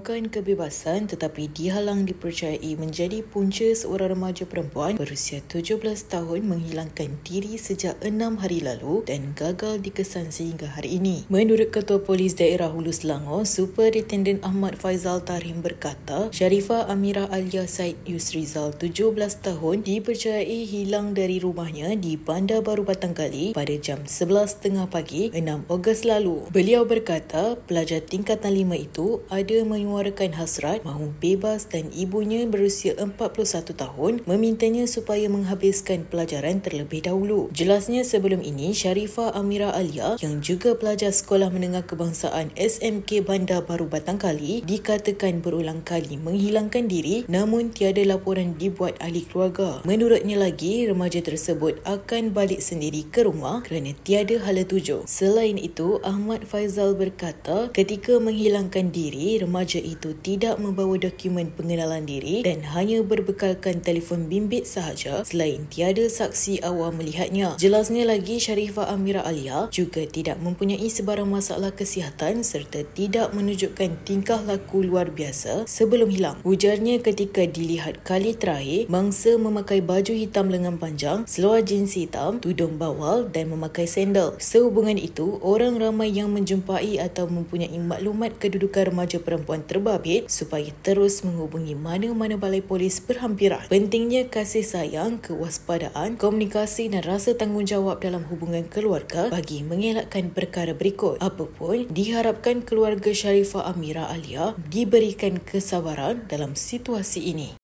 bukan kebebasan tetapi dihalang dipercayai menjadi punca seorang remaja perempuan berusia 17 tahun menghilangkan diri sejak 6 hari lalu dan gagal dikesan sehingga hari ini. Menurut Ketua Polis Daerah Hulu Selangor, Superintendent Ahmad Faizal Tarim berkata, Sharifa Amira Alia Said Yusrizal 17 tahun dipercayai hilang dari rumahnya di Bandar Baru Batang Kali pada jam 11.30 pagi 6 Ogos lalu. Beliau berkata, pelajar tingkatan 5 itu ada menyuruh menyuarakan hasrat mahu bebas dan ibunya berusia 41 tahun memintanya supaya menghabiskan pelajaran terlebih dahulu. Jelasnya sebelum ini, Sharifah Amira Alia yang juga pelajar Sekolah Menengah Kebangsaan SMK Bandar Baru Batang Kali dikatakan berulang kali menghilangkan diri namun tiada laporan dibuat ahli keluarga. Menurutnya lagi, remaja tersebut akan balik sendiri ke rumah kerana tiada hala tuju. Selain itu, Ahmad Faizal berkata ketika menghilangkan diri, remaja pekerja itu tidak membawa dokumen pengenalan diri dan hanya berbekalkan telefon bimbit sahaja selain tiada saksi awam melihatnya. Jelasnya lagi Sharifah Amira Alia juga tidak mempunyai sebarang masalah kesihatan serta tidak menunjukkan tingkah laku luar biasa sebelum hilang. Ujarnya ketika dilihat kali terakhir, mangsa memakai baju hitam lengan panjang, seluar jeans hitam, tudung bawal dan memakai sandal. Sehubungan itu, orang ramai yang menjumpai atau mempunyai maklumat kedudukan remaja perempuan terbabit supaya terus menghubungi mana-mana balai polis berhampiran. Pentingnya kasih sayang, kewaspadaan, komunikasi dan rasa tanggungjawab dalam hubungan keluarga bagi mengelakkan perkara berikut. Apapun, diharapkan keluarga Sharifah Amira Alia diberikan kesabaran dalam situasi ini.